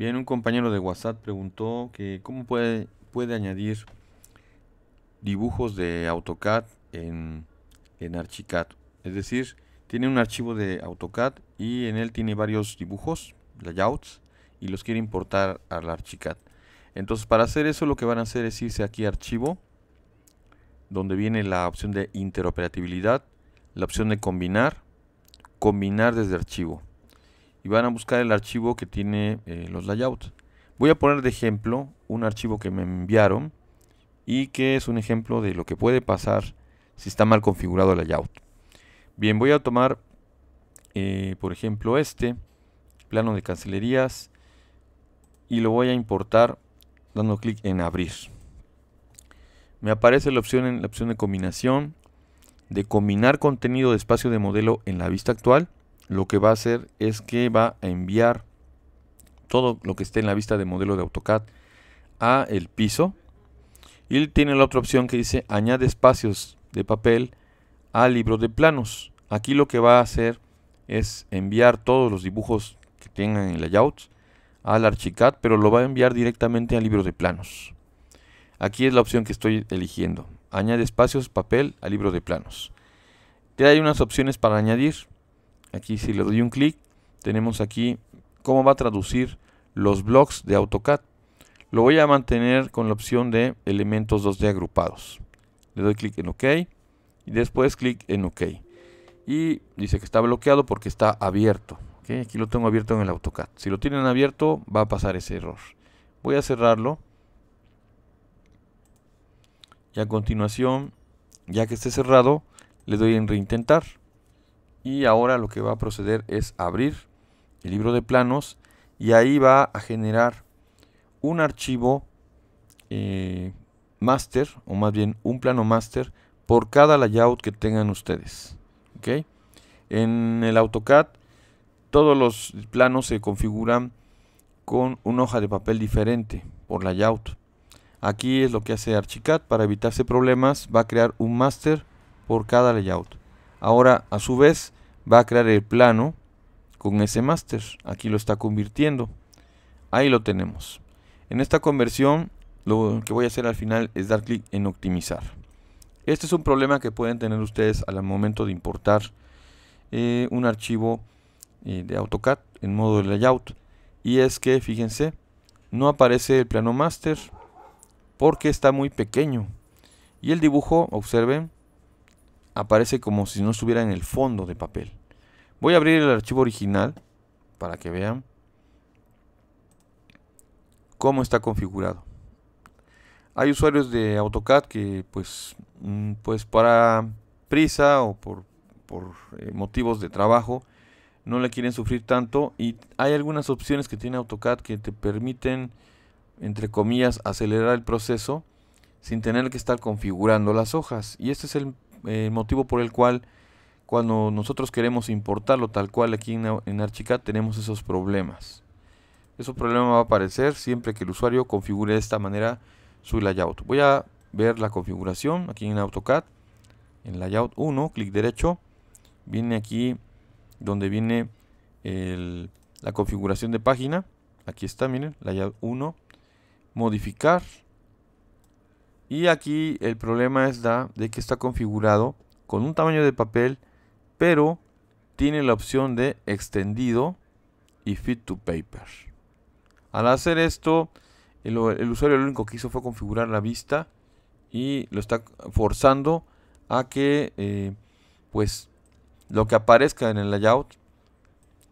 Bien, un compañero de WhatsApp preguntó que cómo puede, puede añadir dibujos de AutoCAD en, en Archicad. Es decir, tiene un archivo de AutoCAD y en él tiene varios dibujos, layouts, y los quiere importar al Archicad. Entonces, para hacer eso, lo que van a hacer es irse aquí a Archivo, donde viene la opción de interoperabilidad, la opción de combinar, combinar desde archivo y van a buscar el archivo que tiene eh, los layouts. Voy a poner de ejemplo un archivo que me enviaron y que es un ejemplo de lo que puede pasar si está mal configurado el layout. Bien, voy a tomar eh, por ejemplo este plano de cancelerías y lo voy a importar dando clic en abrir. Me aparece la opción, en la opción de combinación de combinar contenido de espacio de modelo en la vista actual lo que va a hacer es que va a enviar todo lo que esté en la vista de modelo de AutoCAD a el piso y tiene la otra opción que dice añade espacios de papel a libro de planos. Aquí lo que va a hacer es enviar todos los dibujos que tengan en layout al Archicad, pero lo va a enviar directamente al libro de planos. Aquí es la opción que estoy eligiendo. Añade espacios, papel a libro de planos. Te hay unas opciones para añadir. Aquí si le doy un clic, tenemos aquí cómo va a traducir los blocks de AutoCAD. Lo voy a mantener con la opción de elementos 2D agrupados. Le doy clic en OK y después clic en OK. Y dice que está bloqueado porque está abierto. Aquí lo tengo abierto en el AutoCAD. Si lo tienen abierto va a pasar ese error. Voy a cerrarlo. Y a continuación, ya que esté cerrado, le doy en reintentar y ahora lo que va a proceder es abrir el libro de planos y ahí va a generar un archivo eh, master o más bien un plano master por cada layout que tengan ustedes en el AutoCAD todos los planos se configuran con una hoja de papel diferente por layout aquí es lo que hace Archicad para evitarse problemas va a crear un master por cada layout Ahora, a su vez, va a crear el plano con ese master. Aquí lo está convirtiendo. Ahí lo tenemos. En esta conversión, lo que voy a hacer al final es dar clic en optimizar. Este es un problema que pueden tener ustedes al momento de importar eh, un archivo eh, de AutoCAD en modo de layout. Y es que, fíjense, no aparece el plano master porque está muy pequeño. Y el dibujo, observen, aparece como si no estuviera en el fondo de papel. Voy a abrir el archivo original para que vean cómo está configurado. Hay usuarios de AutoCAD que pues, mm, pues para prisa o por, eh, motivos de trabajo no le quieren sufrir tanto y hay algunas opciones que tiene AutoCAD que te permiten entre comillas acelerar el proceso sin tener que estar configurando las hojas y este es el eh, el motivo por el cual cuando nosotros queremos importarlo tal cual aquí en, Archicad tenemos esos problemas. Eso problema va a aparecer siempre que el usuario configure de esta manera su layout. Voy a ver la configuración aquí en AutoCAD. En Layout 1, clic derecho, viene aquí donde viene la configuración de página. Aquí está, miren, Layout 1. Modificar, y aquí el problema es da de que está configurado con un tamaño de papel, pero tiene la opción de extendido y fit to paper. Al hacer esto, el, usuario lo único que hizo fue configurar la vista y lo está forzando a que eh, pues lo que aparezca en el layout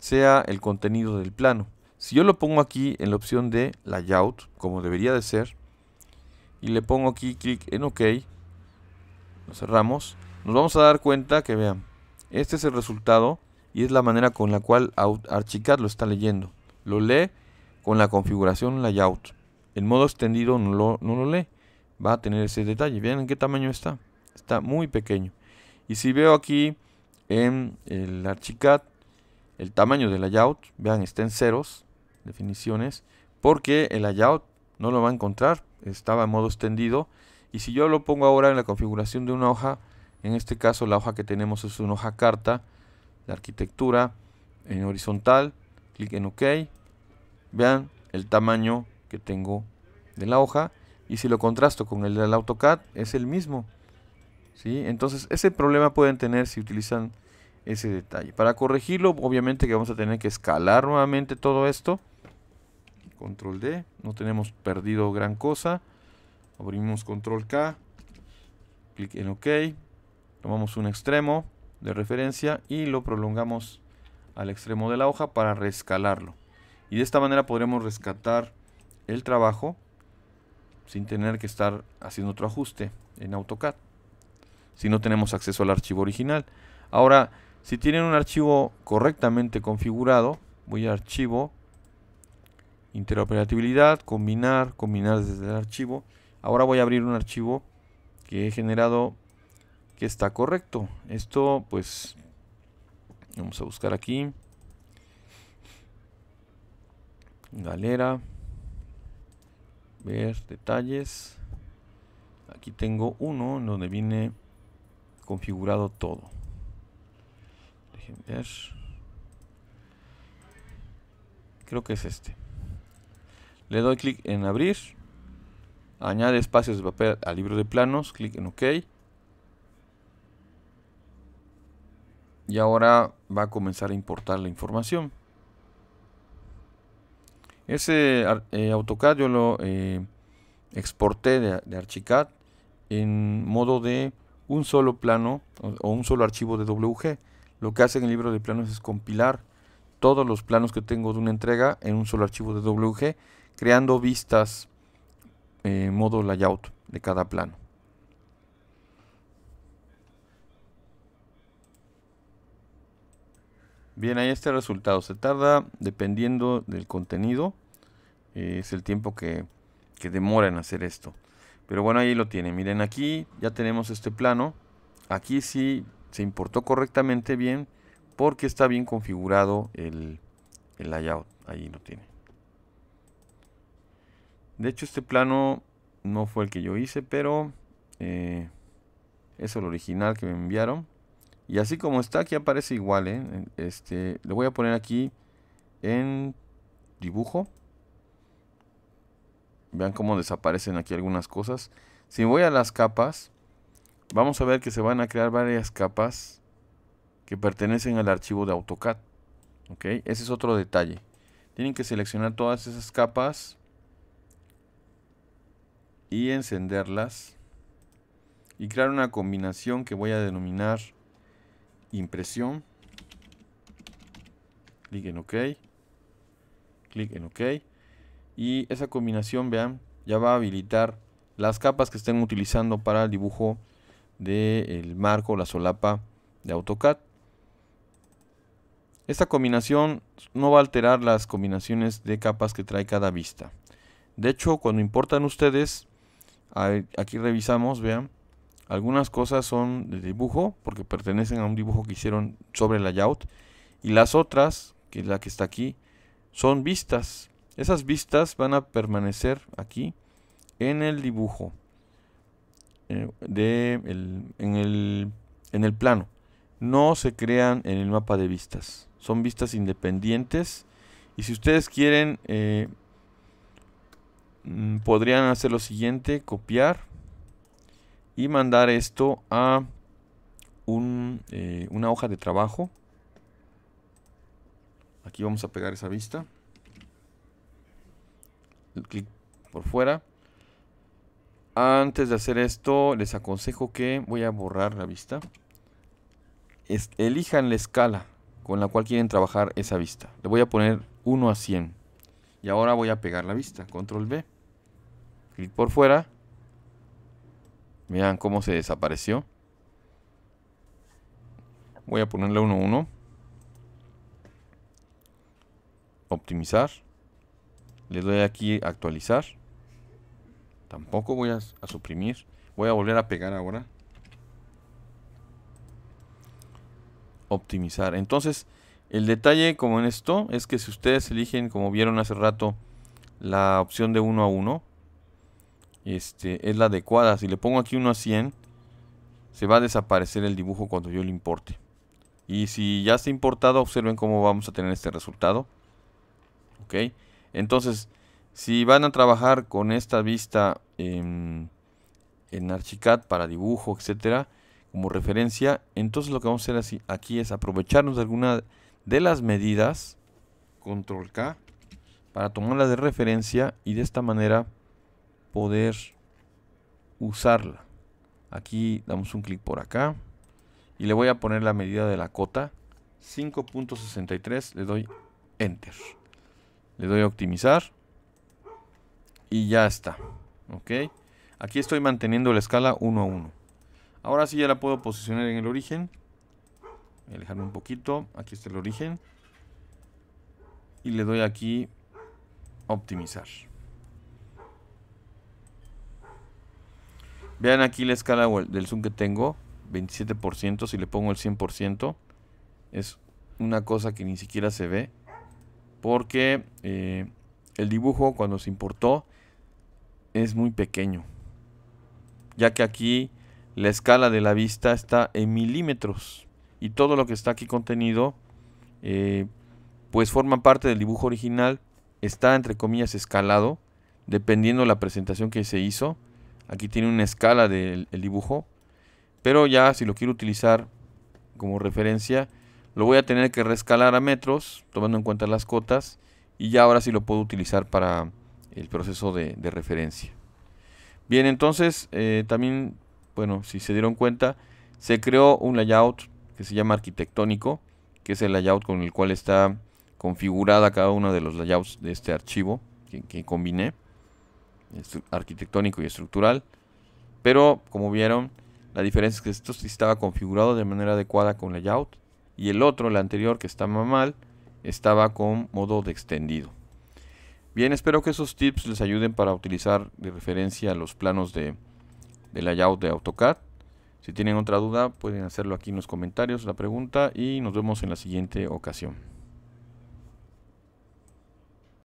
sea el contenido del plano. Si yo lo pongo aquí en la opción de layout, como debería de ser, y le pongo aquí clic en OK, lo cerramos, nos vamos a dar cuenta que vean, este es el resultado y es la manera con la cual Archicad lo está leyendo. Lo lee con la configuración layout. En modo extendido no lo, no lo lee, va a tener ese detalle. Vean en qué tamaño está, está muy pequeño. Y si veo aquí en el Archicad el tamaño del layout, vean, está en ceros, definiciones, porque el layout no lo va a encontrar estaba en modo extendido. Y si yo lo pongo ahora en la configuración de una hoja, en este caso la hoja que tenemos es una hoja carta de arquitectura en horizontal, clic en OK, vean el tamaño que tengo de la hoja y si lo contrasto con el del AutoCAD es el mismo. ¿sí? Entonces ese problema pueden tener si utilizan ese detalle. Para corregirlo obviamente que vamos a tener que escalar nuevamente todo esto control D, no tenemos perdido gran cosa. Abrimos control K, clic en OK, tomamos un extremo de referencia y lo prolongamos al extremo de la hoja para rescalarlo. Y de esta manera podremos rescatar el trabajo sin tener que estar haciendo otro ajuste en AutoCAD. Si no tenemos acceso al archivo original. Ahora, si tienen un archivo correctamente configurado, voy a archivo, Interoperabilidad, combinar, combinar desde el archivo. Ahora voy a abrir un archivo que he generado que está correcto. Esto pues vamos a buscar aquí. Galera. Ver detalles. Aquí tengo uno en donde viene configurado todo. Dejen ver. Creo que es este. Le doy clic en abrir. Añade espacios de papel al libro de planos. Clic en OK. Y ahora va a comenzar a importar la información. Ese eh, AutoCAD yo lo eh, exporté de, Archicad en modo de un solo plano o, un solo archivo de WG. Lo que hace en el libro de planos es compilar todos los planos que tengo de una entrega en un solo archivo de WG creando vistas en eh, modo layout de cada plano. Bien, ahí está el resultado. Se tarda, dependiendo del contenido, eh, es el tiempo que, demora en hacer esto. Pero bueno, ahí lo tiene Miren, aquí ya tenemos este plano. Aquí sí se importó correctamente bien porque está bien configurado el, el layout. Ahí lo tiene. De hecho, este plano no fue el que yo hice, pero eh, es el original que me enviaron. Y así como está, aquí aparece igual. ¿eh? Este, le voy a poner aquí en dibujo. Vean cómo desaparecen aquí algunas cosas. Si voy a las capas, vamos a ver que se van a crear varias capas que pertenecen al archivo de AutoCAD. ¿Ok? Ese es otro detalle. Tienen que seleccionar todas esas capas y encenderlas y crear una combinación que voy a denominar impresión. Clic en OK. Clic en OK. Y esa combinación, vean, ya va a habilitar las capas que estén utilizando para el dibujo del marco, la solapa de AutoCAD. Esta combinación no va a alterar las combinaciones de capas que trae cada vista. De hecho, cuando importan ustedes, Aquí revisamos, vean. Algunas cosas son de dibujo, porque pertenecen a un dibujo que hicieron sobre el layout. Y las otras, que es la que está aquí, son vistas. Esas vistas van a permanecer aquí en el dibujo. Eh, de en, el, en el plano. No se crean en el mapa de vistas. Son vistas independientes. Y si ustedes quieren eh, Mm, podrían hacer lo siguiente, copiar y mandar esto a eh, una hoja de trabajo. Aquí vamos a pegar esa vista. clic por fuera. Antes de hacer esto, les aconsejo que voy a borrar la vista. elijan la escala con la cual quieren trabajar esa vista. Le voy a poner 1 a 100. Y ahora voy a pegar la vista. Control B. Clic por fuera. Vean cómo se desapareció. Voy a ponerle 11 Optimizar. Le doy aquí actualizar. Tampoco voy a, a suprimir. Voy a volver a pegar ahora. Optimizar. Entonces, el detalle como en esto es que si ustedes eligen, como vieron hace rato, la opción de 1 a 1, este, es la adecuada. Si le pongo aquí 1 a 100, se va a desaparecer el dibujo cuando yo lo importe. Y si ya está importado, observen cómo vamos a tener este resultado. ¿Ok? Entonces, si van a trabajar con esta vista em, en, en Archicad para dibujo, etcétera, como referencia, entonces lo que vamos a hacer así, aquí es aprovecharnos de alguna de las medidas, control K, para tomarla de referencia y de esta manera poder usarla. Aquí damos un clic por acá y le voy a poner la medida de la cota 5.63, le doy enter. Le doy a optimizar y ya está. Ok, aquí estoy manteniendo la escala 1 a 1. Ahora sí ya la puedo posicionar en el origen Voy a alejarme un poquito. Aquí está el origen. Y le doy aquí optimizar. Vean aquí la escala del zoom que tengo. 27%. Si le pongo el 100%. Es una cosa que ni siquiera se ve. Porque eh, el dibujo cuando se importó es muy pequeño. Ya que aquí la escala de la vista está en milímetros y todo lo que está aquí contenido eh, pues forma parte del dibujo original, está entre comillas escalado, dependiendo la presentación que se hizo. Aquí tiene una escala del dibujo, pero ya si lo quiero utilizar como referencia, lo voy a tener que rescalar a metros, tomando en cuenta las cotas, y ya ahora sí lo puedo utilizar para el proceso de, referencia. Bien, entonces eh, también, bueno, si se dieron cuenta, se creó un layout que se llama arquitectónico, que es el layout con el cual está configurada cada uno de los layouts de este archivo que, combiné, arquitectónico y estructural. Pero como vieron, la diferencia es que esto estaba configurado de manera adecuada con layout y el otro, el anterior que estaba mal, estaba con modo de extendido. Bien, espero que esos tips les ayuden para utilizar de referencia los planos de layout de AutoCAD. Si tienen otra duda, pueden hacerlo aquí en los comentarios, la pregunta, y nos vemos en la siguiente ocasión.